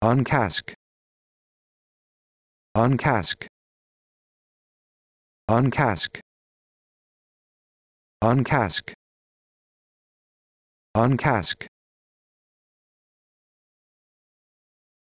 On cask. On cask. On cask. On cask. On cask.